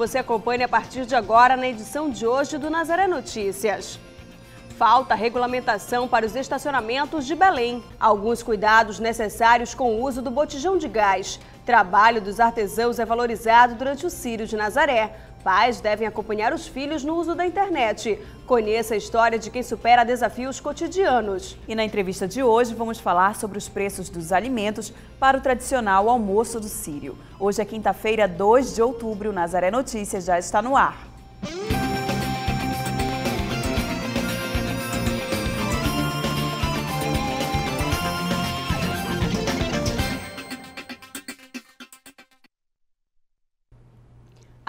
Você acompanha a partir de agora na edição de hoje do Nazaré Notícias. Falta regulamentação para os estacionamentos de Belém. Alguns cuidados necessários com o uso do botijão de gás. Trabalho dos artesãos é valorizado durante o Círio de Nazaré. Pais devem acompanhar os filhos no uso da internet. Conheça a história de quem supera desafios cotidianos. E na entrevista de hoje vamos falar sobre os preços dos alimentos para o tradicional almoço do Sírio. Hoje é quinta-feira, 2 de outubro, O Nazaré Notícias já está no ar.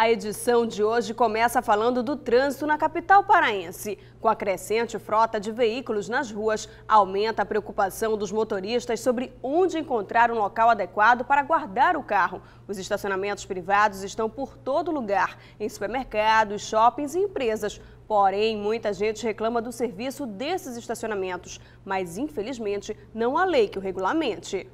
A edição de hoje começa falando do trânsito na capital paraense. Com a crescente frota de veículos nas ruas, aumenta a preocupação dos motoristas sobre onde encontrar um local adequado para guardar o carro. Os estacionamentos privados estão por todo lugar, em supermercados, shoppings e empresas. Porém, muita gente reclama do serviço desses estacionamentos, mas infelizmente não há lei que o regulamente.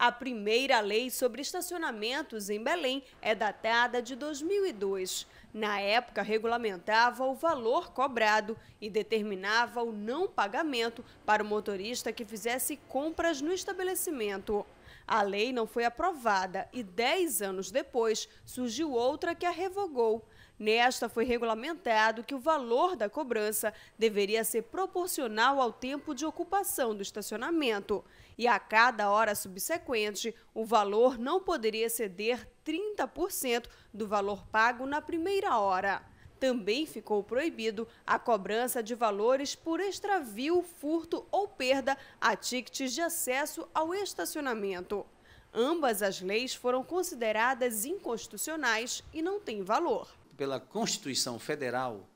A primeira lei sobre estacionamentos em Belém é datada de 2002. Na época, regulamentava o valor cobrado e determinava o não pagamento para o motorista que fizesse compras no estabelecimento. A lei não foi aprovada e, dez anos depois, surgiu outra que a revogou. Nesta, foi regulamentado que o valor da cobrança deveria ser proporcional ao tempo de ocupação do estacionamento e a cada hora subsequente, o valor não poderia exceder 30% do valor pago na primeira hora. Também ficou proibido a cobrança de valores por extravio, furto ou perda a tickets de acesso ao estacionamento. Ambas as leis foram consideradas inconstitucionais e não têm valor. Pela Constituição Federal,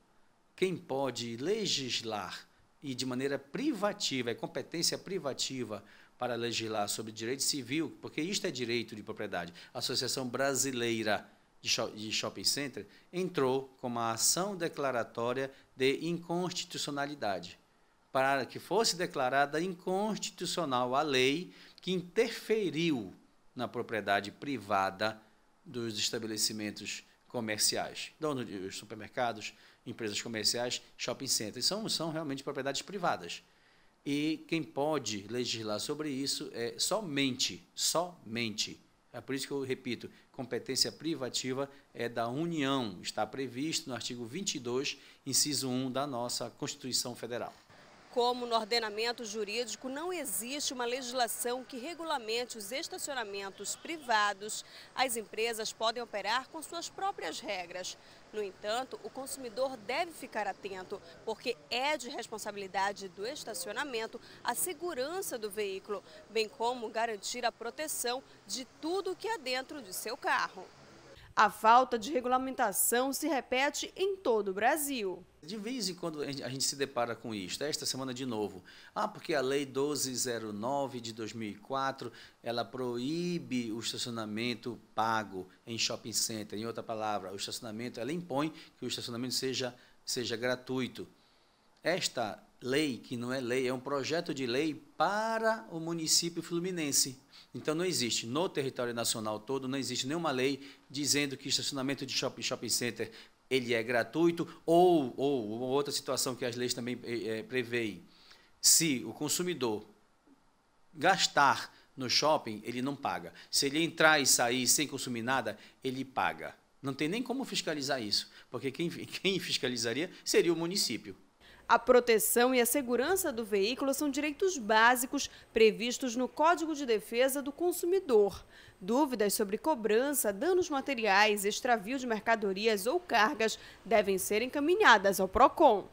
quem pode legislar e de maneira privativa, é competência privativa, para legislar sobre direito civil, porque isto é direito de propriedade. A Associação Brasileira de Shopping Center entrou com uma ação declaratória de inconstitucionalidade para que fosse declarada inconstitucional a lei que interferiu na propriedade privada dos estabelecimentos comerciais, donos de supermercados, empresas comerciais, shopping centers. São, são realmente propriedades privadas. E quem pode legislar sobre isso é somente, somente. É por isso que eu repito, competência privativa é da União, está previsto no artigo 22, inciso 1 da nossa Constituição Federal. Como no ordenamento jurídico não existe uma legislação que regulamente os estacionamentos privados, as empresas podem operar com suas próprias regras. No entanto, o consumidor deve ficar atento, porque é de responsabilidade do estacionamento a segurança do veículo, bem como garantir a proteção de tudo que há dentro de seu carro. A falta de regulamentação se repete em todo o Brasil. De vez em quando a gente se depara com isto, é esta semana de novo. Ah, porque a Lei 1209 de 2004, ela proíbe o estacionamento pago em shopping center. Em outra palavra, o estacionamento, ela impõe que o estacionamento seja, seja gratuito. Esta lei, que não é lei, é um projeto de lei para o município fluminense. Então não existe, no território nacional todo, não existe nenhuma lei dizendo que estacionamento de shopping, shopping center ele é gratuito, ou, ou outra situação que as leis também é, preveem. Se o consumidor gastar no shopping, ele não paga. Se ele entrar e sair sem consumir nada, ele paga. Não tem nem como fiscalizar isso, porque quem, quem fiscalizaria seria o município. A proteção e a segurança do veículo são direitos básicos previstos no Código de Defesa do Consumidor. Dúvidas sobre cobrança, danos materiais, extravio de mercadorias ou cargas devem ser encaminhadas ao PROCON.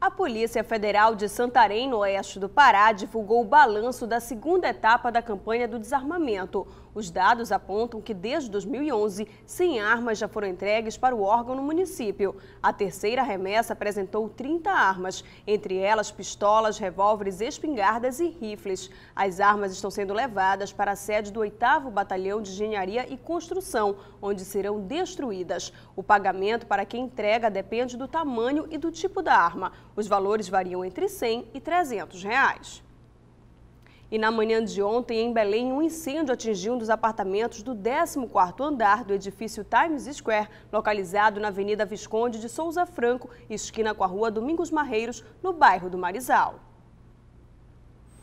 A Polícia Federal de Santarém, no oeste do Pará, divulgou o balanço da segunda etapa da campanha do desarmamento. Os dados apontam que desde 2011, 100 armas já foram entregues para o órgão no município. A terceira remessa apresentou 30 armas, entre elas pistolas, revólveres, espingardas e rifles. As armas estão sendo levadas para a sede do 8º Batalhão de Engenharia e Construção, onde serão destruídas. O pagamento para quem entrega depende do tamanho e do tipo da arma. Os valores variam entre 100 e 300 reais. E na manhã de ontem, em Belém, um incêndio atingiu um dos apartamentos do 14º andar do edifício Times Square, localizado na Avenida Visconde de Souza Franco, esquina com a Rua Domingos Marreiros, no bairro do Marizal.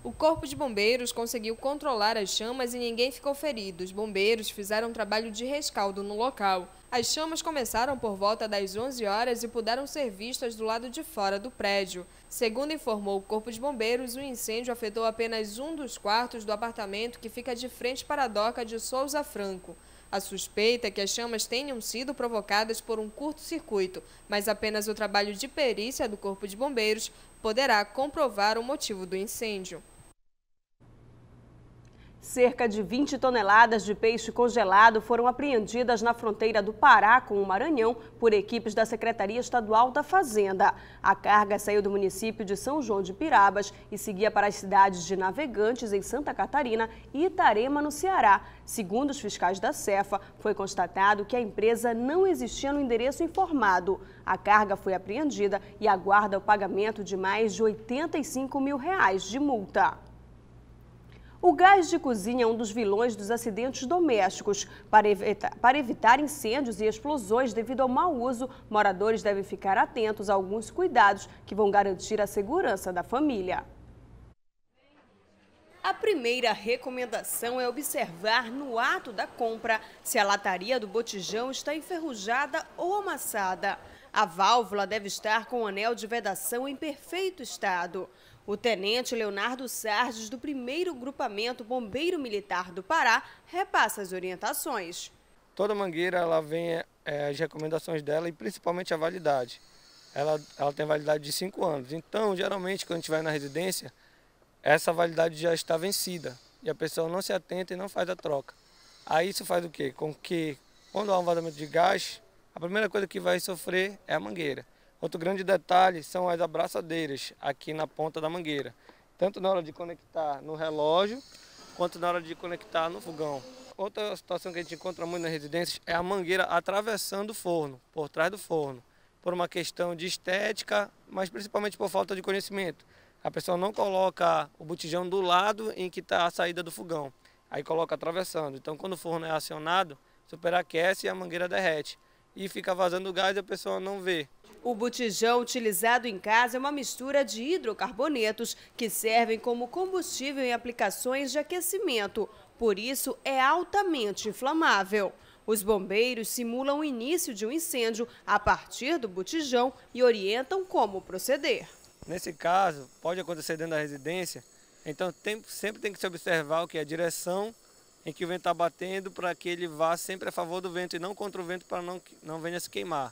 O Corpo de Bombeiros conseguiu controlar as chamas e ninguém ficou ferido. Os bombeiros fizeram um trabalho de rescaldo no local. As chamas começaram por volta das 11 horas e puderam ser vistas do lado de fora do prédio. Segundo informou o Corpo de Bombeiros, o incêndio afetou apenas um dos quartos do apartamento que fica de frente para a doca de Souza Franco. A suspeita é que as chamas tenham sido provocadas por um curto-circuito, mas apenas o trabalho de perícia do Corpo de Bombeiros poderá comprovar o motivo do incêndio. Cerca de 20 toneladas de peixe congelado foram apreendidas na fronteira do Pará com o Maranhão por equipes da Secretaria Estadual da Fazenda. A carga saiu do município de São João de Pirabas e seguia para as cidades de Navegantes, em Santa Catarina, e Itarema, no Ceará. Segundo os fiscais da Cefa, foi constatado que a empresa não existia no endereço informado. A carga foi apreendida e aguarda o pagamento de mais de 85 mil reais de multa. O gás de cozinha é um dos vilões dos acidentes domésticos. Para evitar, para evitar incêndios e explosões devido ao mau uso, moradores devem ficar atentos a alguns cuidados que vão garantir a segurança da família. A primeira recomendação é observar no ato da compra se a lataria do botijão está enferrujada ou amassada. A válvula deve estar com o anel de vedação em perfeito estado. O tenente Leonardo Sardes, do 1 Grupamento Bombeiro Militar do Pará, repassa as orientações. Toda mangueira ela vem é, as recomendações dela e principalmente a validade. Ela, ela tem validade de 5 anos. Então, geralmente, quando a gente vai na residência, essa validade já está vencida e a pessoa não se atenta e não faz a troca. Aí isso faz o quê? Com que, quando há um vazamento de gás, a primeira coisa que vai sofrer é a mangueira. Outro grande detalhe são as abraçadeiras aqui na ponta da mangueira, tanto na hora de conectar no relógio quanto na hora de conectar no fogão. Outra situação que a gente encontra muito nas residências é a mangueira atravessando o forno, por trás do forno, por uma questão de estética, mas principalmente por falta de conhecimento. A pessoa não coloca o botijão do lado em que está a saída do fogão, aí coloca atravessando. Então, quando o forno é acionado, superaquece e a mangueira derrete. E fica vazando gás e a pessoa não vê. O botijão utilizado em casa é uma mistura de hidrocarbonetos que servem como combustível em aplicações de aquecimento, por isso é altamente inflamável. Os bombeiros simulam o início de um incêndio a partir do botijão e orientam como proceder. Nesse caso, pode acontecer dentro da residência, então tem, sempre tem que se observar o que é a direção em que o vento está batendo para que ele vá sempre a favor do vento e não contra o vento para não, não venha se queimar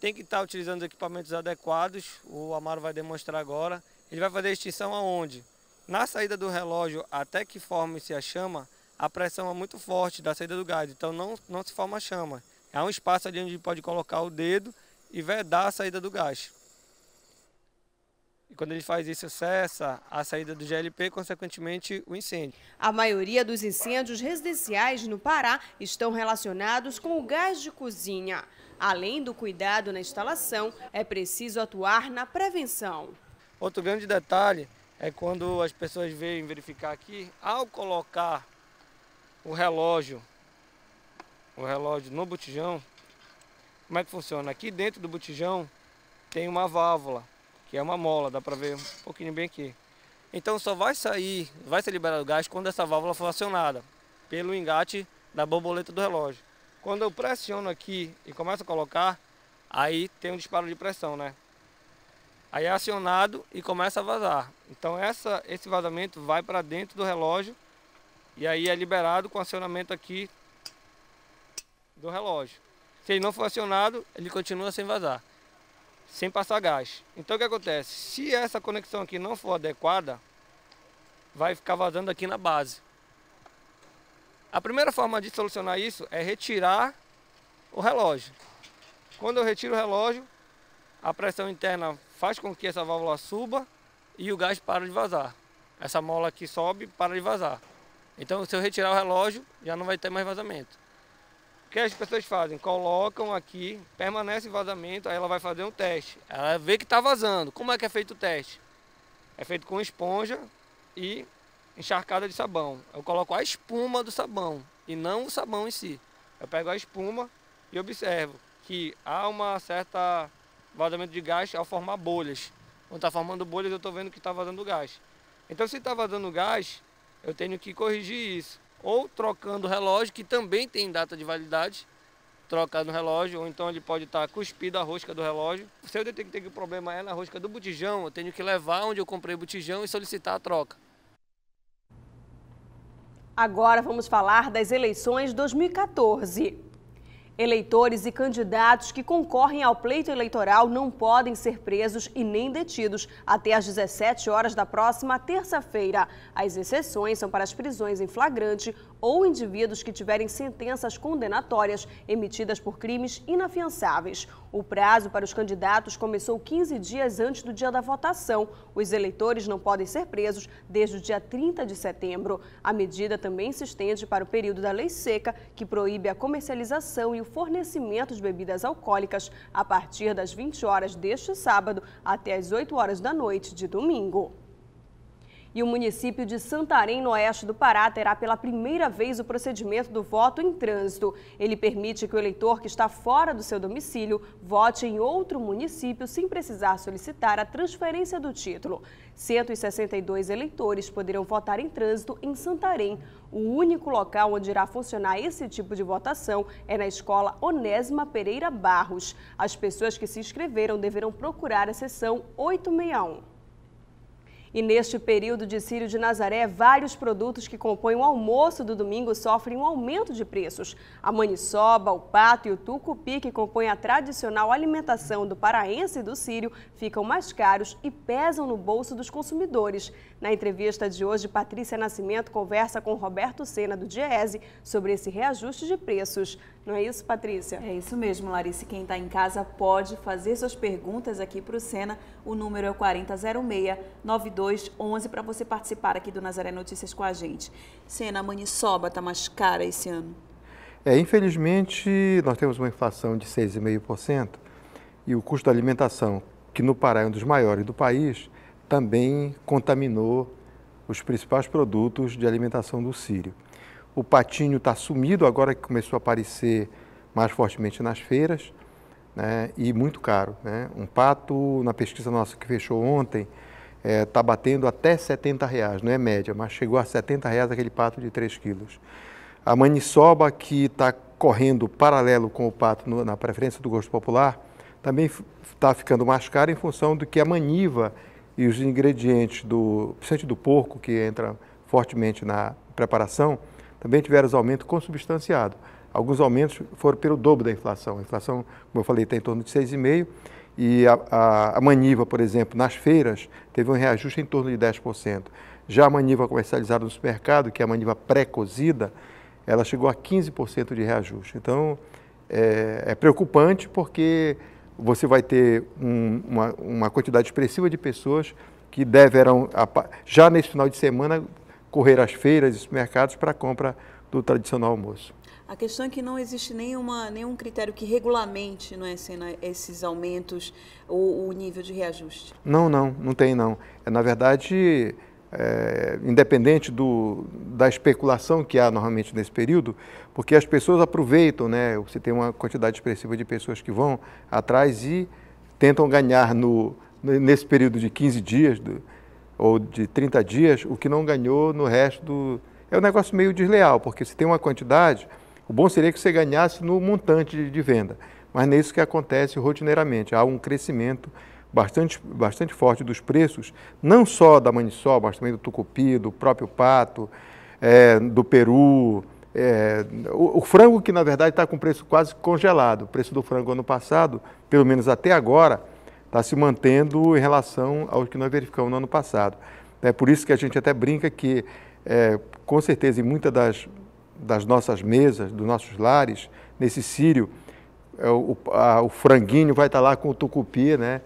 tem que estar utilizando os equipamentos adequados, o Amaro vai demonstrar agora. Ele vai fazer a extinção aonde? Na saída do relógio, até que forme-se a chama, a pressão é muito forte da saída do gás, então não, não se forma chama. Há é um espaço ali onde pode colocar o dedo e vedar a saída do gás. E quando ele faz isso, cessa a saída do GLP e, consequentemente, o incêndio. A maioria dos incêndios residenciais no Pará estão relacionados com o gás de cozinha. Além do cuidado na instalação, é preciso atuar na prevenção. Outro grande detalhe é quando as pessoas vêm verificar aqui, ao colocar o relógio, o relógio no botijão, como é que funciona? Aqui dentro do botijão tem uma válvula que é uma mola, dá para ver um pouquinho bem aqui. Então só vai sair, vai ser liberado o gás quando essa válvula for acionada, pelo engate da borboleta do relógio. Quando eu pressiono aqui e começo a colocar, aí tem um disparo de pressão, né? Aí é acionado e começa a vazar. Então essa, esse vazamento vai para dentro do relógio e aí é liberado com acionamento aqui do relógio. Se ele não for acionado, ele continua sem vazar sem passar gás. Então o que acontece? Se essa conexão aqui não for adequada, vai ficar vazando aqui na base. A primeira forma de solucionar isso é retirar o relógio. Quando eu retiro o relógio, a pressão interna faz com que essa válvula suba e o gás para de vazar. Essa mola aqui sobe para de vazar. Então, se eu retirar o relógio, já não vai ter mais vazamento. O que as pessoas fazem? Colocam aqui, permanece em vazamento, aí ela vai fazer um teste. Ela vê que está vazando. Como é que é feito o teste? É feito com esponja e encharcada de sabão. Eu coloco a espuma do sabão e não o sabão em si. Eu pego a espuma e observo que há uma certa vazamento de gás ao formar bolhas. Quando está formando bolhas, eu estou vendo que está vazando gás. Então, se está vazando gás, eu tenho que corrigir isso ou trocando o relógio, que também tem data de validade, trocar no relógio, ou então ele pode estar tá cuspido a rosca do relógio. Se eu detectei que o problema é na rosca do botijão, eu tenho que levar onde eu comprei o botijão e solicitar a troca. Agora vamos falar das eleições 2014. Eleitores e candidatos que concorrem ao pleito eleitoral não podem ser presos e nem detidos até às 17 horas da próxima terça-feira. As exceções são para as prisões em flagrante ou indivíduos que tiverem sentenças condenatórias emitidas por crimes inafiançáveis. O prazo para os candidatos começou 15 dias antes do dia da votação. Os eleitores não podem ser presos desde o dia 30 de setembro. A medida também se estende para o período da lei seca, que proíbe a comercialização e o fornecimento de bebidas alcoólicas a partir das 20 horas deste sábado até as 8 horas da noite de domingo. E o município de Santarém, no oeste do Pará, terá pela primeira vez o procedimento do voto em trânsito. Ele permite que o eleitor que está fora do seu domicílio vote em outro município sem precisar solicitar a transferência do título. 162 eleitores poderão votar em trânsito em Santarém. O único local onde irá funcionar esse tipo de votação é na escola Onésima Pereira Barros. As pessoas que se inscreveram deverão procurar a sessão 861. E neste período de Círio de Nazaré, vários produtos que compõem o almoço do domingo sofrem um aumento de preços. A maniçoba, o pato e o tucupi, que compõem a tradicional alimentação do paraense e do Círio, ficam mais caros e pesam no bolso dos consumidores. Na entrevista de hoje, Patrícia Nascimento conversa com Roberto Sena, do Diese, sobre esse reajuste de preços. Não é isso, Patrícia? É isso mesmo, Larissa. Quem está em casa pode fazer suas perguntas aqui para o Sena. O número é 4006-9211 para você participar aqui do Nazaré Notícias com a gente. Sena, a maniçoba está mais cara esse ano? É, infelizmente, nós temos uma inflação de 6,5% e o custo da alimentação, que no Pará é um dos maiores do país, também contaminou os principais produtos de alimentação do Sírio. O patinho está sumido, agora que começou a aparecer mais fortemente nas feiras, né? e muito caro. Né? Um pato, na pesquisa nossa que fechou ontem, está é, tá batendo até 70 reais, não é média, mas chegou a 70 reais aquele pato de 3 quilos. A maniçoba, que está correndo paralelo com o pato no, na preferência do gosto popular, também está ficando mais cara em função do que a maniva e os ingredientes do, principalmente do porco, que entra fortemente na preparação, também tiveram os aumentos consubstanciados. Alguns aumentos foram pelo dobro da inflação. A inflação, como eu falei, está em torno de 6,5%, e a, a, a, maniva, por exemplo, nas feiras, teve um reajuste em torno de 10%. Já a maniva comercializada no supermercado, que é a maniva pré-cozida, ela chegou a 15% de reajuste. Então, é, é, preocupante porque você vai ter um, uma, uma quantidade expressiva de pessoas que deverão, já nesse final de semana, correr às feiras e mercados para a compra do tradicional almoço. A questão é que não existe nenhuma, nenhum critério que regulamente, não é, esses aumentos ou o nível de reajuste? Não, não, não tem não. É, na verdade, é, independente do, da especulação que há normalmente nesse período, porque as pessoas aproveitam, né? Você tem uma quantidade expressiva de pessoas que vão atrás e tentam ganhar no, nesse período de 15 dias, do, ou de 30 dias o que não ganhou no resto do. É um negócio meio desleal, porque se tem uma quantidade, o bom seria que você ganhasse no montante de venda. Mas não é isso que acontece rotineiramente. Há um crescimento bastante, bastante forte dos preços, não só da maniçoba, mas também do tucupi, do próprio pato, é, do peru. É, o, o, frango que, na verdade, está com preço quase congelado. O preço do frango ano passado, pelo menos até agora, está se mantendo em relação ao que nós verificamos no ano passado. É por isso que a gente até brinca que, é, com certeza, em muitas das, das nossas mesas, dos nossos lares, nesse sírio, é, o, a, o, franguinho vai estar lá com o tucupi, né?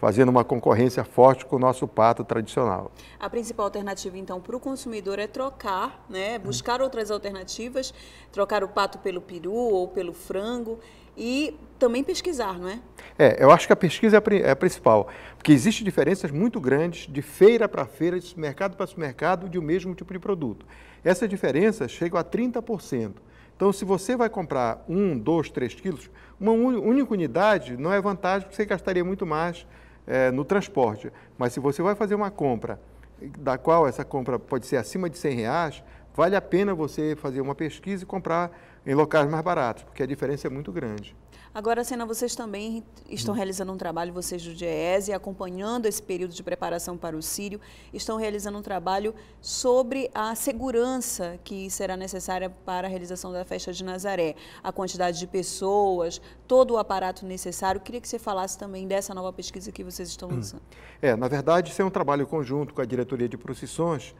fazendo uma concorrência forte com o nosso pato tradicional. A principal alternativa, então, para o consumidor é trocar, né? buscar outras alternativas, trocar o pato pelo peru ou pelo frango e também pesquisar, não é? É, eu acho que a pesquisa é a, é a principal, porque existem diferenças muito grandes de feira para feira, de supermercado para supermercado, de o um mesmo tipo de produto. Essas diferenças chegam a 30%. Então, se você vai comprar um, dois, três quilos, uma única unidade não é vantagem, porque você gastaria muito mais é, no transporte. Mas se você vai fazer uma compra, da qual essa compra pode ser acima de 100 reais, vale a pena você fazer uma pesquisa e comprar em locais mais baratos, porque a diferença é muito grande. Agora, Sena, vocês também estão realizando um trabalho, vocês do e acompanhando esse período de preparação para o Sírio, estão realizando um trabalho sobre a segurança que será necessária para a realização da festa de Nazaré, a quantidade de pessoas, todo o aparato necessário. Queria que você falasse também dessa nova pesquisa que vocês estão hum. lançando. É, na verdade, isso é um trabalho conjunto com a Diretoria de Procissões.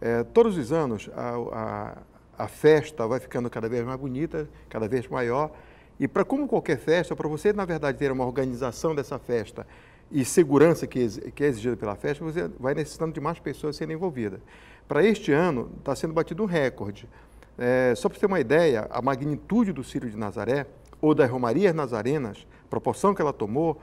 É, todos os anos, a, a a festa vai ficando cada vez mais bonita, cada vez maior. E para como qualquer festa, para você, na verdade, ter uma organização dessa festa e segurança que, que é exigida pela festa, você vai necessitando de mais pessoas sendo envolvidas. Para este ano, está sendo batido um recorde. É, só para você ter uma ideia, a magnitude do Círio de Nazaré, ou das Romarias Nazarenas, proporção que ela tomou,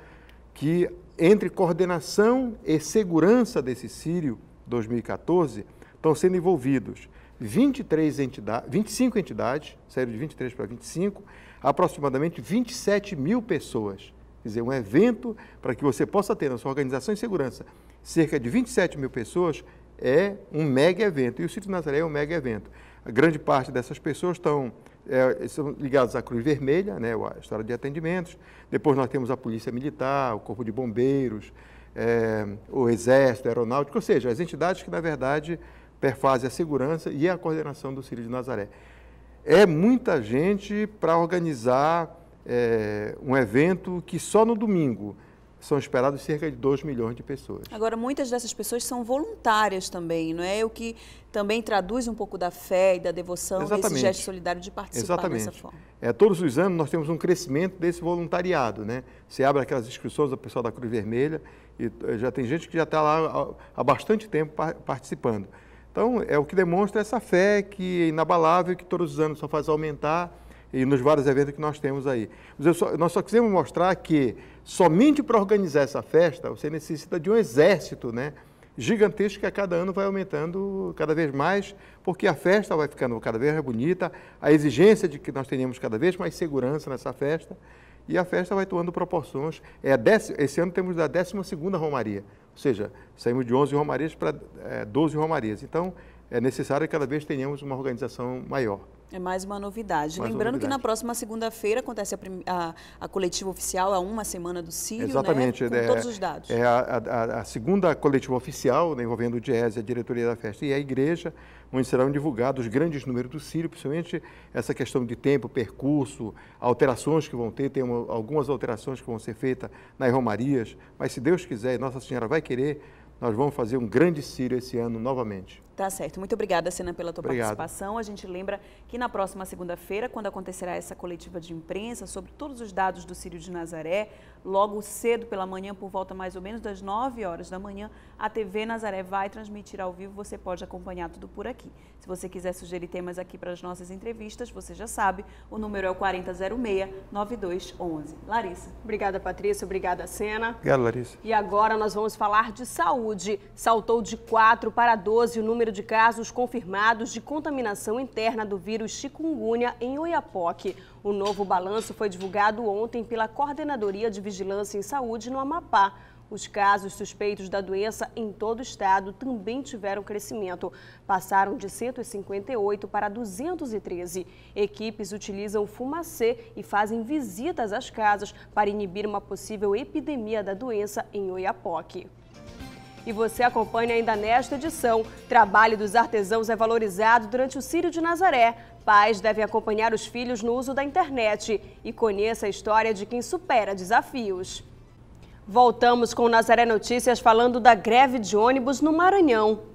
que entre coordenação e segurança desse Círio 2014, estão sendo envolvidos 23 entidades, 25 entidades, saíram de 23 para 25, aproximadamente 27 mil pessoas. Quer dizer, um evento para que você possa ter na sua organização de segurança cerca de 27 mil pessoas é um mega evento. E o Sítio Nazaré é um mega evento. A grande parte dessas pessoas estão é, são ligados à Cruz Vermelha, né, a história de atendimentos. Depois nós temos a Polícia Militar, o Corpo de Bombeiros, é, o Exército, a Aeronáutica, ou seja, as entidades que, na verdade, perfazem é a segurança e é a coordenação do Círio de Nazaré. É muita gente para organizar é, um evento que só no domingo são esperados cerca de 2 milhões de pessoas. Agora, muitas dessas pessoas são voluntárias também, não é? O que também traduz um pouco da fé e da devoção, Exatamente. desse gesto solidário de participar Exatamente. dessa forma. É, todos os anos nós temos um crescimento desse voluntariado, né? Você abre aquelas inscrições do pessoal da Cruz Vermelha e eh, já tem gente que já está lá há bastante tempo participando. Então, é o que demonstra essa fé que é inabalável, que todos os anos só faz aumentar, e nos vários eventos que nós temos aí. Mas só, nós só quisemos mostrar que, somente para organizar essa festa, você necessita de um exército né, gigantesco que a cada ano vai aumentando cada vez mais, porque a festa vai ficando cada vez mais bonita, a exigência de que nós tenhamos cada vez mais segurança nessa festa, e a festa vai tomando proporções. É esse ano temos a 12ª Romaria. Ou seja, saímos de 11 romarias para é, eh, 12 romarias. Então, é necessário que cada vez tenhamos uma organização maior. É mais uma novidade. Mais Lembrando uma novidade. que na próxima segunda-feira acontece a, a, a, coletiva oficial, a uma semana do Círio, Exatamente, né? Exatamente. é, todos os dados. É a, a segunda coletiva oficial, né, envolvendo o Diese, a diretoria da festa e a igreja, onde serão divulgados os grandes números do Círio, principalmente essa questão de tempo, percurso, alterações que vão ter, tem uma, algumas alterações que vão ser feitas nas romarias, mas se Deus quiser, Nossa Senhora vai querer, nós vamos fazer um grande Círio esse ano novamente. Tá certo. Muito obrigada, cena pela tua Obrigado. participação. A gente lembra que na próxima segunda-feira, quando acontecerá essa coletiva de imprensa sobre todos os dados do Círio de Nazaré, logo cedo pela manhã, por volta mais ou menos das 9 horas da manhã, a TV Nazaré vai transmitir ao vivo. Você pode acompanhar tudo por aqui. Se você quiser sugerir temas aqui para as nossas entrevistas, você já sabe, o número é o 4006-9211. Larissa. Obrigada, Patrícia. Obrigada, cena Obrigada, Larissa. E agora nós vamos falar de saúde. Saltou de 4 para 12 o número número de casos confirmados de contaminação interna do vírus chikungunya em Oiapoque. O novo balanço foi divulgado ontem pela Coordenadoria de Vigilância em Saúde no Amapá. Os casos suspeitos da doença em todo o estado também tiveram crescimento. Passaram de 158 para 213. Equipes utilizam fumacê e fazem visitas às casas para inibir uma possível epidemia da doença em Oiapoque. E você acompanha ainda nesta edição. Trabalho dos artesãos é valorizado durante o Círio de Nazaré. Pais devem acompanhar os filhos no uso da internet e conheça a história de quem supera desafios. Voltamos com Nazaré Notícias falando da greve de ônibus no Maranhão.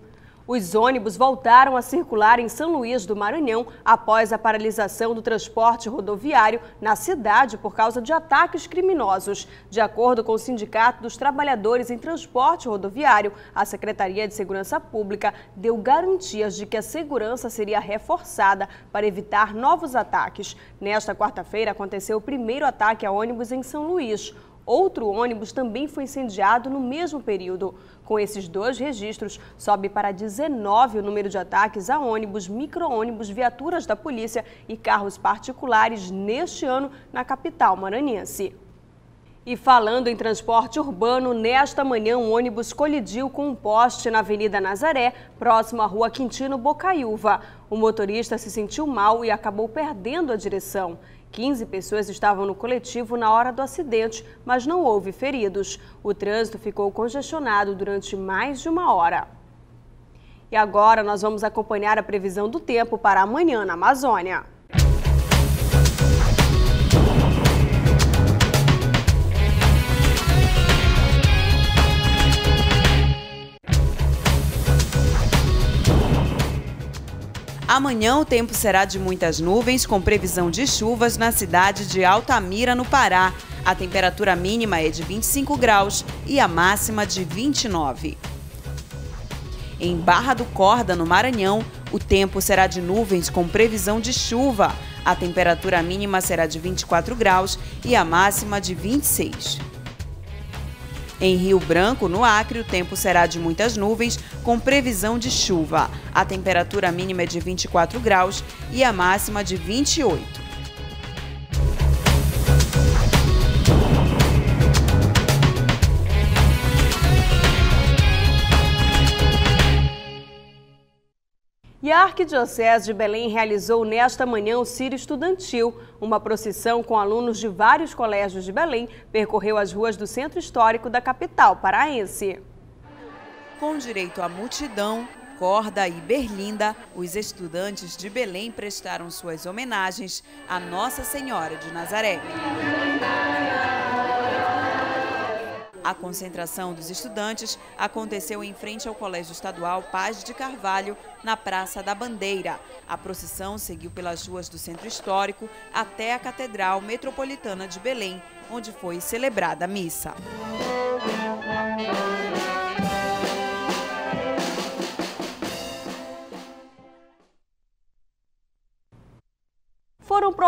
Os ônibus voltaram a circular em São Luís do Maranhão após a paralisação do transporte rodoviário na cidade por causa de ataques criminosos. De acordo com o Sindicato dos Trabalhadores em Transporte Rodoviário, a Secretaria de Segurança Pública deu garantias de que a segurança seria reforçada para evitar novos ataques. Nesta quarta-feira aconteceu o primeiro ataque a ônibus em São Luís. Outro ônibus também foi incendiado no mesmo período. Com esses dois registros, sobe para 19 o número de ataques a ônibus, micro-ônibus, viaturas da polícia e carros particulares neste ano na capital maranhense. E falando em transporte urbano, nesta manhã um ônibus colidiu com um poste na Avenida Nazaré, próximo à rua Quintino Bocaiúva. O motorista se sentiu mal e acabou perdendo a direção. 15 pessoas estavam no coletivo na hora do acidente, mas não houve feridos. O trânsito ficou congestionado durante mais de uma hora. E agora nós vamos acompanhar a previsão do tempo para amanhã na Amazônia. Amanhã o tempo será de muitas nuvens, com previsão de chuvas na cidade de Altamira, no Pará. A temperatura mínima é de 25 graus e a máxima de 29. Em Barra do Corda, no Maranhão, o tempo será de nuvens com previsão de chuva. A temperatura mínima será de 24 graus e a máxima de 26. Em Rio Branco, no Acre, o tempo será de muitas nuvens, com previsão de chuva. A temperatura mínima é de 24 graus e a máxima de 28. E a Arquidiocese de Belém realizou nesta manhã o ciro Estudantil. Uma procissão com alunos de vários colégios de Belém percorreu as ruas do centro histórico da capital paraense. Com direito à multidão, corda e berlinda, os estudantes de Belém prestaram suas homenagens à Nossa Senhora de Nazaré. A concentração dos estudantes aconteceu em frente ao Colégio Estadual Paz de Carvalho, na Praça da Bandeira. A procissão seguiu pelas ruas do Centro Histórico até a Catedral Metropolitana de Belém, onde foi celebrada a missa.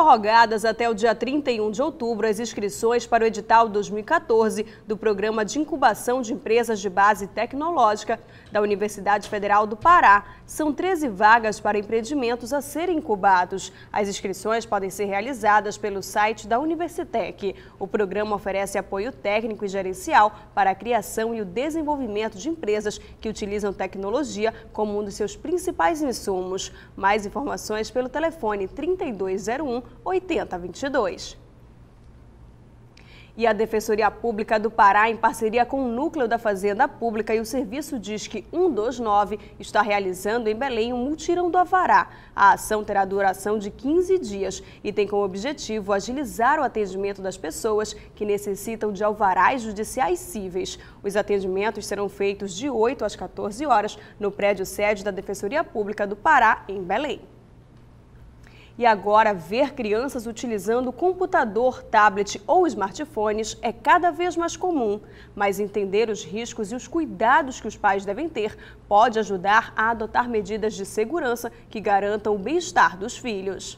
prorrogadas até o dia 31 de outubro as inscrições para o edital 2014 do Programa de Incubação de Empresas de Base Tecnológica da Universidade Federal do Pará. São 13 vagas para empreendimentos a serem incubados. As inscrições podem ser realizadas pelo site da Universitec. O programa oferece apoio técnico e gerencial para a criação e o desenvolvimento de empresas que utilizam tecnologia como um dos seus principais insumos. Mais informações pelo telefone 3201 8022 e a Defensoria Pública do Pará, em parceria com o Núcleo da Fazenda Pública e o Serviço Disque 129, está realizando em Belém um mutirão do Avará. A ação terá duração de 15 dias e tem como objetivo agilizar o atendimento das pessoas que necessitam de alvarás judiciais cíveis. Os atendimentos serão feitos de 8 às 14 horas no prédio sede da Defensoria Pública do Pará, em Belém. E agora, ver crianças utilizando computador, tablet ou smartphones é cada vez mais comum. Mas entender os riscos e os cuidados que os pais devem ter pode ajudar a adotar medidas de segurança que garantam o bem-estar dos filhos.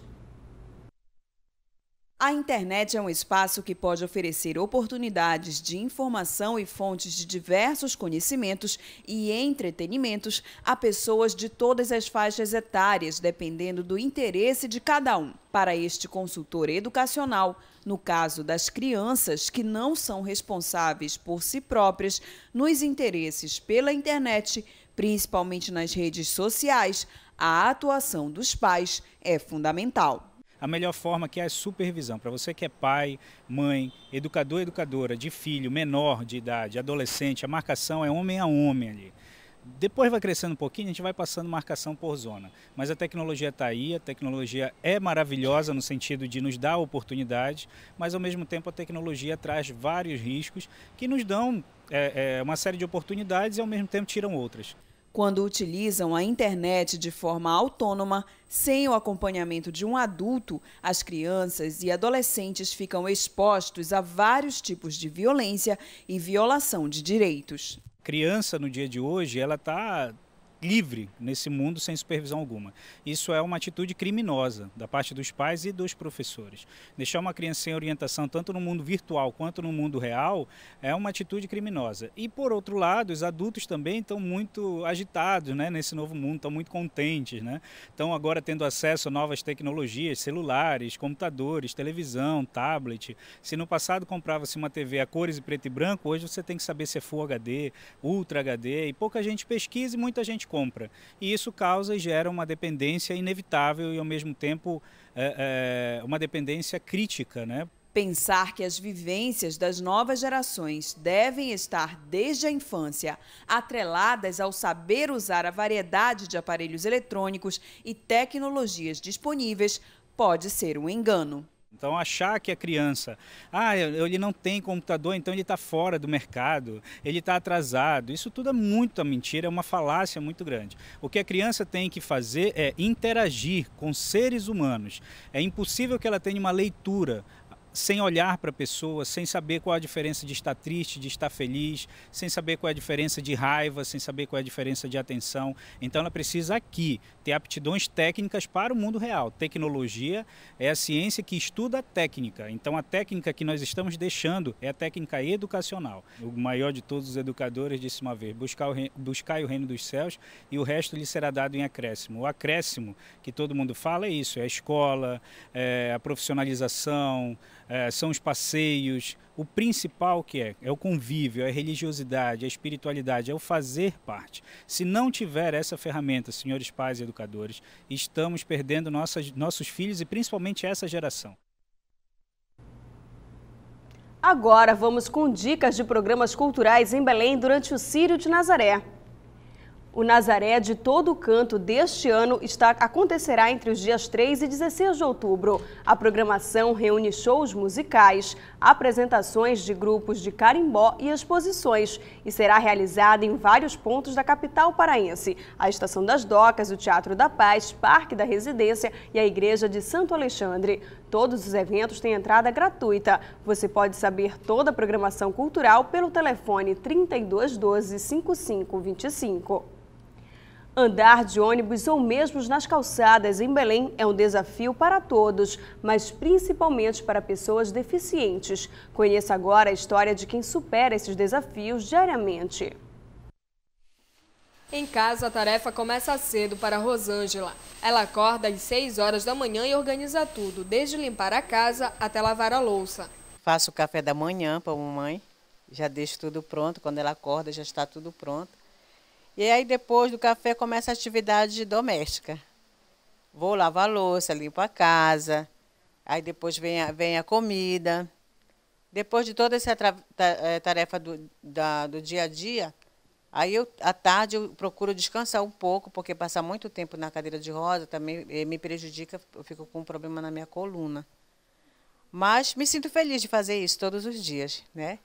A internet é um espaço que pode oferecer oportunidades de informação e fontes de diversos conhecimentos e entretenimentos a pessoas de todas as faixas etárias, dependendo do interesse de cada um. Para este consultor educacional, no caso das crianças que não são responsáveis por si próprias nos interesses pela internet, principalmente nas redes sociais, a atuação dos pais é fundamental a melhor forma que é a supervisão. Para você que é pai, mãe, educador, educadora, de filho, menor de idade, adolescente, a marcação é homem a homem ali. Depois vai crescendo um pouquinho, a gente vai passando marcação por zona. Mas a tecnologia está aí, a tecnologia é maravilhosa no sentido de nos dar oportunidades, mas ao mesmo tempo a tecnologia traz vários riscos que nos dão é, é, uma série de oportunidades e ao mesmo tempo tiram outras quando utilizam a internet de forma autônoma, sem o acompanhamento de um adulto, as crianças e adolescentes ficam expostos a vários tipos de violência e violação de direitos. Criança no dia de hoje, ela está livre nesse mundo sem supervisão alguma. Isso é uma atitude criminosa da parte dos pais e dos professores. Deixar uma criança sem orientação, tanto no mundo virtual quanto no mundo real, é uma atitude criminosa. E por outro lado, os adultos também estão muito agitados né, nesse novo mundo, estão muito contentes. Né? Estão agora tendo acesso a novas tecnologias, celulares, computadores, televisão, tablet. Se no passado comprava-se uma TV a cores e preto e branco, hoje você tem que saber se é Full HD, Ultra HD, e pouca gente pesquisa e muita gente compra. E isso causa e gera uma dependência inevitável e, ao mesmo tempo, é, é, uma dependência crítica, né? Pensar que as vivências das novas gerações devem estar desde a infância atreladas ao saber usar a variedade de aparelhos eletrônicos e tecnologias disponíveis pode ser um engano. Então, achar que a criança, ah, ele não tem computador, então ele está fora do mercado, ele está atrasado, isso tudo é muita mentira, é uma falácia muito grande. O que a criança tem que fazer é interagir com seres humanos. É impossível que ela tenha uma leitura sem olhar para a pessoa, sem saber qual a diferença de estar triste, de estar feliz, sem saber qual é a diferença de raiva, sem saber qual é a diferença de atenção. Então ela precisa aqui ter aptidões técnicas para o mundo real. Tecnologia é a ciência que estuda a técnica. Então a técnica que nós estamos deixando é a técnica educacional. O maior de todos os educadores disse uma vez: buscar o reino, dos céus e o resto lhe será dado em acréscimo. O acréscimo que todo mundo fala é isso: é a escola, é a profissionalização é, são os passeios. O principal que é, é o convívio, é a religiosidade, é a espiritualidade, é o fazer parte. Se não tiver essa ferramenta, senhores pais e educadores, estamos perdendo nossas, nossos filhos e principalmente essa geração. Agora vamos com dicas de programas culturais em Belém durante o Círio de Nazaré. O Nazaré de Todo Canto deste ano está, acontecerá entre os dias 3 e 16 de outubro. A programação reúne shows musicais, apresentações de grupos de carimbó e exposições e será realizada em vários pontos da capital paraense. A Estação das Docas, o Teatro da Paz, Parque da Residência e a Igreja de Santo Alexandre. Todos os eventos têm entrada gratuita. Você pode saber toda a programação cultural pelo telefone 3212 5525. Andar de ônibus ou mesmo nas calçadas em Belém é um desafio para todos, mas principalmente para pessoas deficientes. Conheça agora a história de quem supera esses desafios diariamente. Em casa, a tarefa começa cedo para Rosângela. Ela acorda às 6 horas da manhã e organiza tudo, desde limpar a casa até lavar a louça. Faço o café da manhã para a mamãe, já deixo tudo pronto, quando ela acorda já está tudo pronto. E aí depois do café começa a atividade doméstica. Vou lavar a louça, limpo a casa, aí depois vem a, vem a comida. Depois de toda essa eh, tarefa do, da, do dia a dia, Aí, eu, à tarde, eu procuro descansar um pouco, porque passar muito tempo na cadeira de rosa também eh, me prejudica, eu fico com um problema na minha coluna. Mas me sinto feliz de fazer isso todos os dias, né?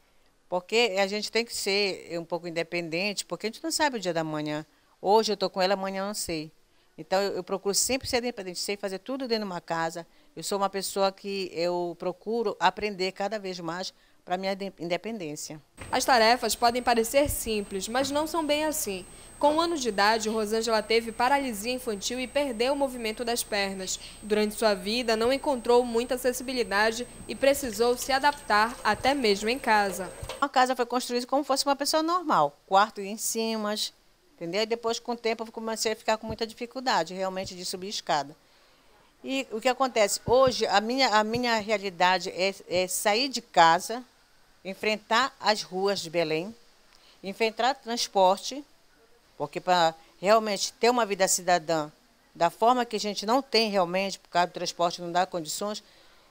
Porque a gente tem que ser eh, um pouco independente, porque a gente não sabe o dia da manhã. Hoje eu estou com ela, amanhã eu não sei. Então, eu, eu procuro sempre ser independente, sei fazer tudo dentro de uma casa. Eu sou uma pessoa que eu procuro aprender cada vez mais para minha independência. As tarefas podem parecer simples, mas não são bem assim. Com um ano de idade, Rosângela teve paralisia infantil e perdeu o movimento das pernas. Durante sua vida, não encontrou muita acessibilidade e precisou se adaptar até mesmo em casa. A casa foi construída como fosse uma pessoa normal, quarto em cima, entendeu? E depois, com o tempo, eu comecei a ficar com muita dificuldade, realmente, de subir escada. E o que acontece? Hoje, a minha, a minha realidade é, é sair de casa, enfrentar as ruas de Belém, enfrentar transporte, porque para realmente ter uma vida cidadã da forma que a gente não tem realmente, por causa do transporte não dá condições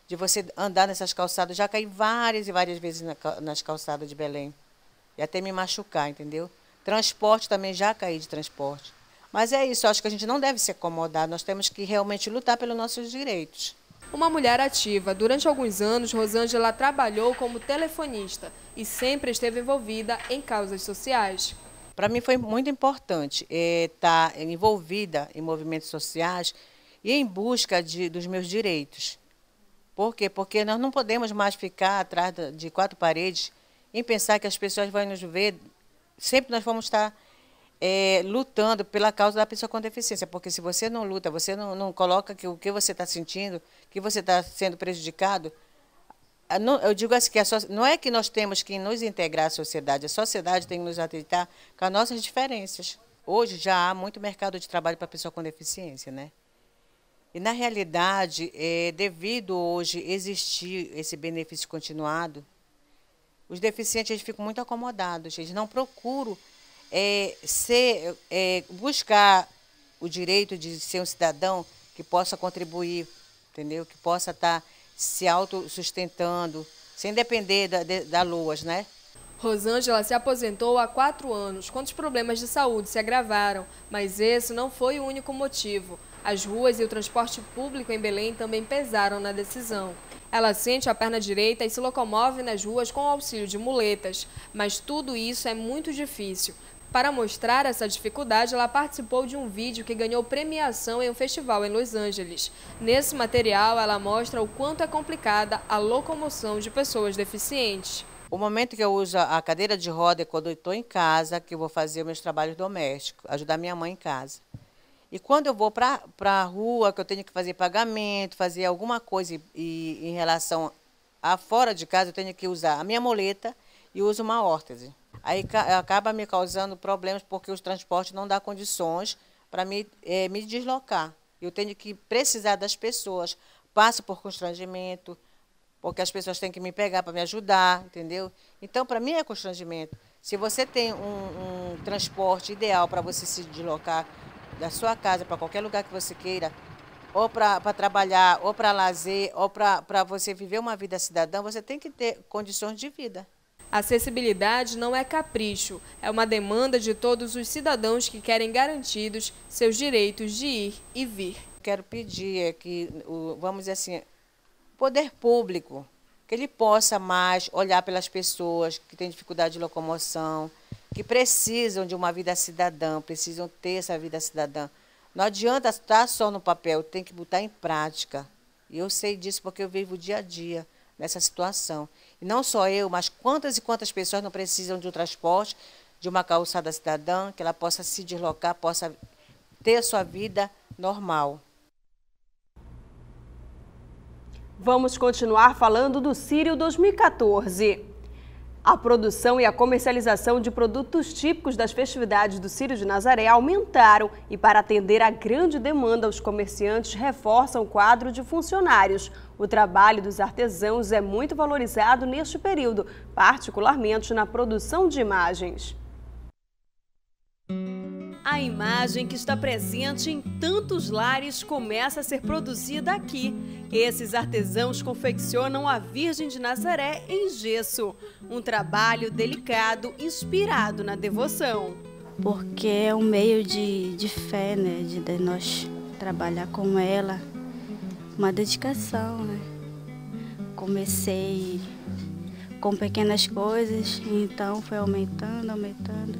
de você andar nessas calçadas. Já caí várias e várias vezes nas calçadas de Belém. E até me machucar, entendeu? Transporte também já caí de transporte. Mas é isso, acho que a gente não deve se acomodar, nós temos que realmente lutar pelos nossos direitos uma mulher ativa. Durante alguns anos, Rosângela trabalhou como telefonista e sempre esteve envolvida em causas sociais. Para mim foi muito importante estar eh, é, tá envolvida em movimentos sociais e em busca de, dos meus direitos. Por quê? Porque nós não podemos mais ficar atrás de quatro paredes e pensar que as pessoas vão nos ver. Sempre nós vamos estar é, lutando pela causa da pessoa com deficiência, porque se você não luta, você não, não coloca que o que você está sentindo, que você está sendo prejudicado, não, eu digo assim, que a, não é que nós temos que nos integrar à sociedade, a sociedade tem que nos aceitar com as nossas diferenças. Hoje já há muito mercado de trabalho para pessoa com deficiência, né? E, na realidade, é, devido hoje existir esse benefício continuado, os deficientes eles ficam muito acomodados, eles não procuram é, ser, é, buscar o direito de ser um cidadão que possa contribuir, entendeu? Que possa estar tá se autossustentando, sem depender da, de, da LOAS, né? Rosângela se aposentou há quatro anos, quando os problemas de saúde se agravaram, mas esse não foi o único motivo. As ruas e o transporte público em Belém também pesaram na decisão. Ela sente a perna direita e se locomove nas ruas com o auxílio de muletas. Mas tudo isso é muito difícil, para mostrar essa dificuldade, ela participou de um vídeo que ganhou premiação em um festival em Los Angeles. Nesse material, ela mostra o quanto é complicada a locomoção de pessoas deficientes. O momento que eu uso a cadeira de roda é quando eu estou em casa, que eu vou fazer meus trabalhos domésticos, ajudar minha mãe em casa. E quando eu vou para a rua, que eu tenho que fazer pagamento, fazer alguma coisa e, em relação a fora de casa, eu tenho que usar a minha moleta e uso uma órtese aí acaba me causando problemas porque os transportes não dá condições para me, é, me deslocar. Eu tenho que precisar das pessoas. Passo por constrangimento, porque as pessoas têm que me pegar para me ajudar, entendeu? Então, para mim é constrangimento. Se você tem um, um transporte ideal para você se deslocar da sua casa para qualquer lugar que você queira, ou para trabalhar, ou para lazer, ou para você viver uma vida cidadã, você tem que ter condições de vida. Acessibilidade não é capricho, é uma demanda de todos os cidadãos que querem garantidos seus direitos de ir e vir. Quero pedir é que, vamos dizer assim, poder público, que ele possa mais olhar pelas pessoas que têm dificuldade de locomoção, que precisam de uma vida cidadã, precisam ter essa vida cidadã. Não adianta estar só no papel, tem que botar em prática. E eu sei disso porque eu vivo dia a dia nessa situação não só eu, mas quantas e quantas pessoas não precisam de um transporte, de uma calçada cidadã, que ela possa se deslocar, possa ter sua vida normal. Vamos continuar falando do Sírio 2014. A produção e a comercialização de produtos típicos das festividades do Círio de Nazaré aumentaram e, para atender à grande demanda, os comerciantes reforçam o quadro de funcionários. O trabalho dos artesãos é muito valorizado neste período, particularmente na produção de imagens. A imagem que está presente em tantos lares começa a ser produzida aqui. Esses artesãos confeccionam a Virgem de Nazaré em gesso, um trabalho delicado inspirado na devoção. Porque é um meio de, de fé, né? De, de nós trabalhar com ela, uma dedicação, né? Comecei com pequenas coisas, então foi aumentando, aumentando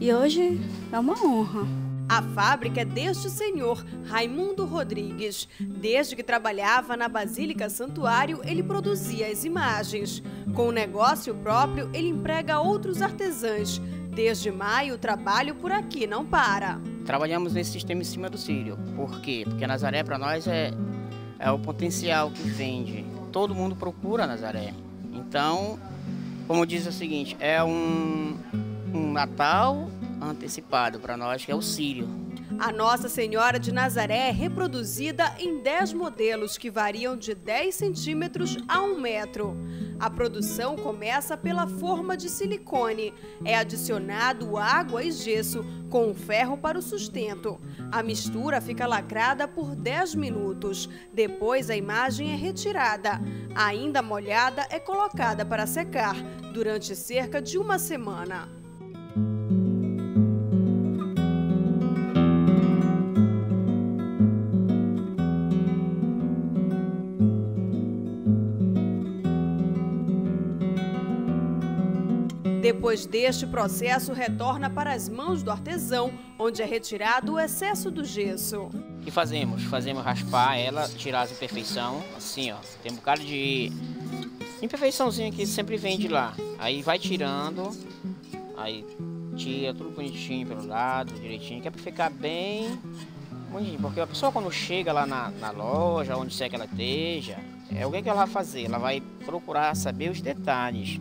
e hoje é uma honra. A fábrica é deste senhor, Raimundo Rodrigues. Desde que trabalhava na Basílica Santuário, ele produzia as imagens. Com o negócio próprio, ele emprega outros artesãs. Desde maio, o trabalho por aqui não para. Trabalhamos nesse sistema em cima do Sírio. Por quê? Porque Nazaré, para nós, é, é o potencial que vende. Todo mundo procura Nazaré. Então, como diz o seguinte, é um, um Natal antecipado para nós, que é o Sírio. A Nossa Senhora de Nazaré é reproduzida em 10 modelos que variam de 10 centímetros a 1 metro. A produção começa pela forma de silicone. É adicionado água e gesso, com ferro para o sustento. A mistura fica lacrada por 10 minutos. Depois a imagem é retirada. Ainda molhada, é colocada para secar durante cerca de uma semana. Depois deste processo, retorna para as mãos do artesão, onde é retirado o excesso do gesso. O que fazemos? Fazemos raspar ela, tirar as imperfeições, assim ó, tem um bocado de imperfeiçãozinha que sempre vem de lá. Aí vai tirando, aí tira tudo bonitinho pelo lado, direitinho, que é para ficar bem bonitinho, porque a pessoa quando chega lá na, na loja, onde quer que ela esteja, é o que, é que ela vai fazer? Ela vai procurar saber os detalhes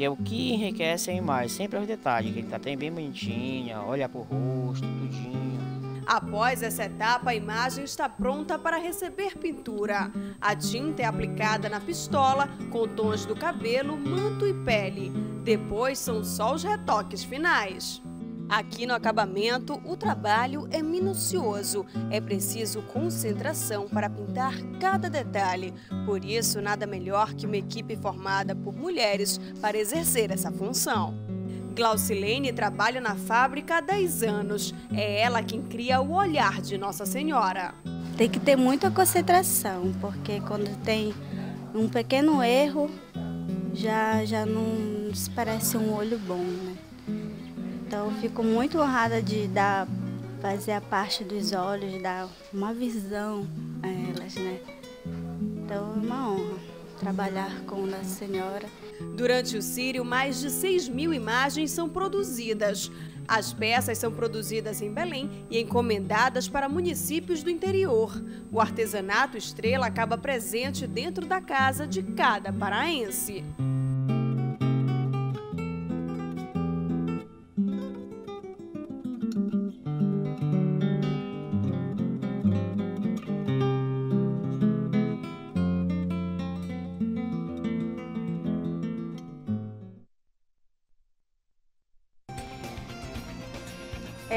que é o que enriquece a imagem, sempre os detalhes, que ele tá bem bonitinho, olha pro rosto, tudinho. Após essa etapa, a imagem está pronta para receber pintura. A tinta é aplicada na pistola, com tons do cabelo, manto e pele. Depois são só os retoques finais. Aqui no acabamento, o trabalho é minucioso. É preciso concentração para pintar cada detalhe. Por isso, nada melhor que uma equipe formada por mulheres para exercer essa função. Glaucilene trabalha na fábrica há 10 anos. É ela quem cria o olhar de Nossa Senhora. Tem que ter muita concentração, porque quando tem um pequeno erro, já, já não parece um olho bom, né? Então fico muito honrada de dar, fazer a parte dos olhos, dar uma visão a elas, né? Então é uma honra trabalhar com Nossa Senhora. Durante o Sírio, mais de 6 mil imagens são produzidas. As peças são produzidas em Belém e encomendadas para municípios do interior. O artesanato estrela acaba presente dentro da casa de cada paraense.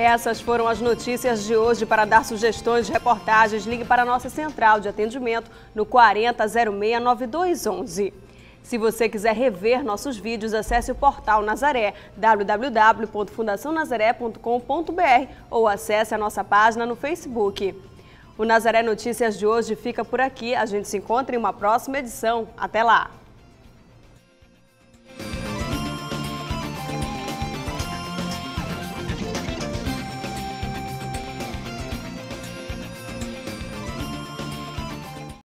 Essas foram as notícias de hoje. Para dar sugestões de reportagens, ligue para a nossa central de atendimento no 40069211. Se você quiser rever nossos vídeos, acesse o portal Nazaré, www.fundacionazaré.com.br ou acesse a nossa página no Facebook. O Nazaré Notícias de hoje fica por aqui. A gente se encontra em uma próxima edição. Até lá!